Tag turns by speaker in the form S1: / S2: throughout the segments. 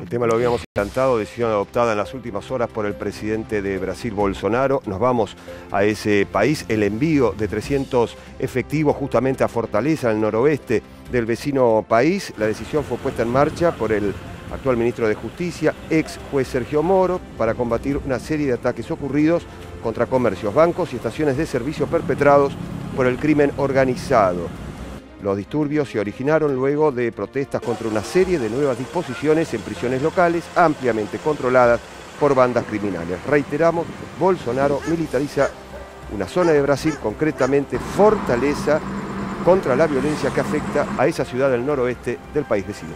S1: El tema lo habíamos adelantado, decisión adoptada en las últimas horas por el presidente de Brasil, Bolsonaro. Nos vamos a ese país. El envío de 300 efectivos justamente a Fortaleza, el noroeste del vecino país. La decisión fue puesta en marcha por el actual ministro de Justicia, ex juez Sergio Moro, para combatir una serie de ataques ocurridos contra comercios, bancos y estaciones de servicio perpetrados por el crimen organizado. Los disturbios se originaron luego de protestas contra una serie de nuevas disposiciones en prisiones locales ampliamente controladas por bandas criminales. Reiteramos, Bolsonaro militariza una zona de Brasil, concretamente Fortaleza, contra la violencia que afecta a esa ciudad del noroeste del país vecino.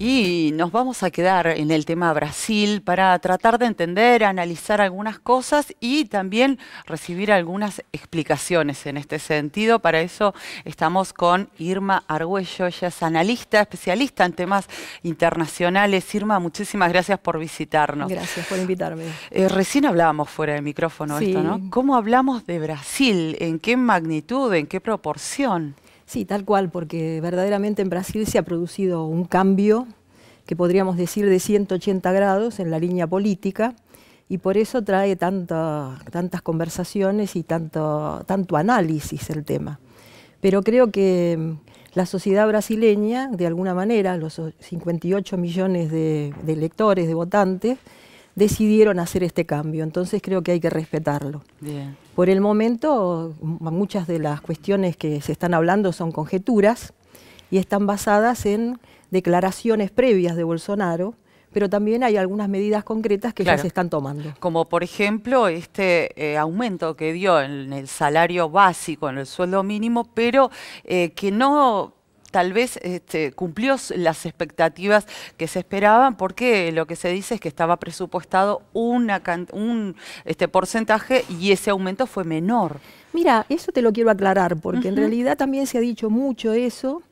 S2: Y nos vamos a quedar en el tema Brasil para tratar de entender, analizar algunas cosas y también recibir algunas explicaciones en este sentido. Para eso estamos con Irma Argüello, ella es analista, especialista en temas internacionales. Irma, muchísimas gracias por visitarnos. Gracias por invitarme. Eh, recién hablábamos fuera del micrófono esto, ¿no? ¿Cómo hablamos de Brasil? ¿En qué magnitud? ¿En qué proporción? Sí, tal cual,
S3: porque verdaderamente en Brasil se ha producido un cambio que podríamos decir de 180 grados en la línea política y por eso trae tantas conversaciones y tanto, tanto análisis el tema. Pero creo que mm, la sociedad brasileña, de alguna manera, los 58 millones de, electores, de votantes, decidieron hacer este cambio, entonces creo que hay que respetarlo. Por el momento, muchas de las cuestiones que se están hablando son conjeturas, y están basadas en declaraciones previas de Bolsonaro, pero también hay algunas medidas concretas que ya se están
S2: tomando. Como por ejemplo este eh, aumento que dio en el salario básico, en el sueldo mínimo, pero eh, que no tal vez este, cumplió las expectativas que se esperaban, porque lo que se dice es que estaba presupuestado una, un este, porcentaje y ese aumento fue menor.
S3: Mira, eso te lo quiero aclarar, porque en realidad también se ha dicho mucho eso,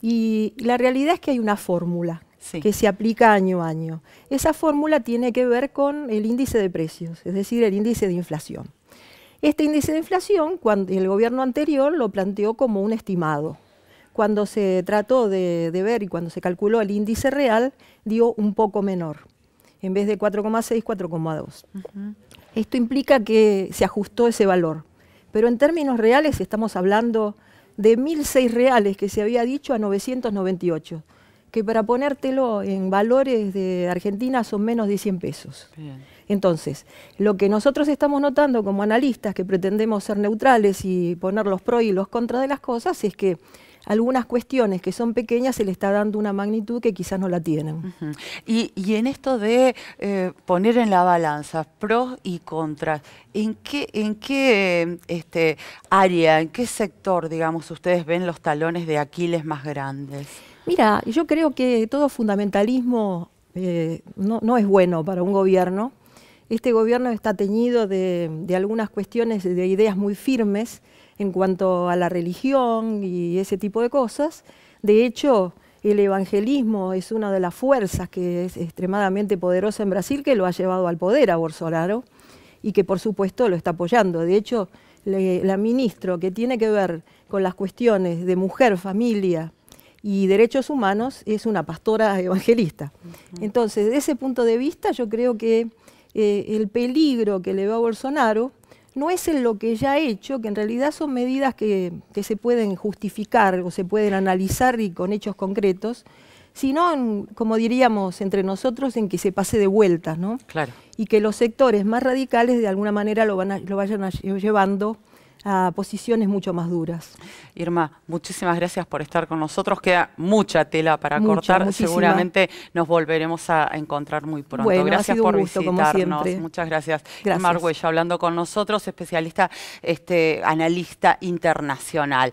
S3: y la realidad es que hay una fórmula que se aplica año a año. Esa fórmula tiene que ver con el índice de precios, es decir, el índice de inflación. Este índice de inflación, cuando el gobierno anterior lo planteó como un estimado. Cuando se trató de, ver y cuando se calculó el índice real, dio un poco menor. En vez de 4,6, 4,2. Esto implica que se ajustó ese valor. Pero en términos reales estamos hablando de 1.006 reales que se había dicho a 998, que para ponértelo en valores de Argentina son menos de 100 pesos. Entonces, lo que nosotros estamos notando como analistas que pretendemos ser neutrales y poner los pros y los contras de las cosas es que algunas cuestiones que son pequeñas se le está dando una magnitud que quizás no la tienen. y, en esto
S2: de eh, poner en la balanza pros y contras, ¿en qué, este, área, en qué sector, digamos, ustedes ven los talones de Aquiles más grandes?
S3: Mira, yo creo que todo fundamentalismo eh, no, es bueno para un gobierno. Este gobierno está teñido de algunas cuestiones, de ideas muy firmes, en cuanto a la religión y ese tipo de cosas. De hecho, el evangelismo es una de las fuerzas que es extremadamente poderosa en Brasil que lo ha llevado al poder a Bolsonaro y que por supuesto lo está apoyando. De hecho, la ministra que tiene que ver con las cuestiones de mujer, familia y derechos humanos es una pastora evangelista. Entonces, de ese punto de vista, yo creo que eh, el peligro que le va a Bolsonaro no es en lo que ya ha hecho, que en realidad son medidas que, que se pueden justificar o se pueden analizar y con hechos concretos, sino, en, como diríamos entre nosotros, en que se pase de vueltas, ¿no? Claro. Y que los sectores más radicales de alguna manera lo, van lo vayan llevando a posiciones mucho más duras.
S2: Irma, muchísimas gracias por estar con nosotros. Queda mucha tela para cortar. Seguramente nos volveremos a encontrar muy pronto. gracias por visitarnos. Muchas gracias. Irma Arguello, hablando con nosotros, especialista, este, analista internacional.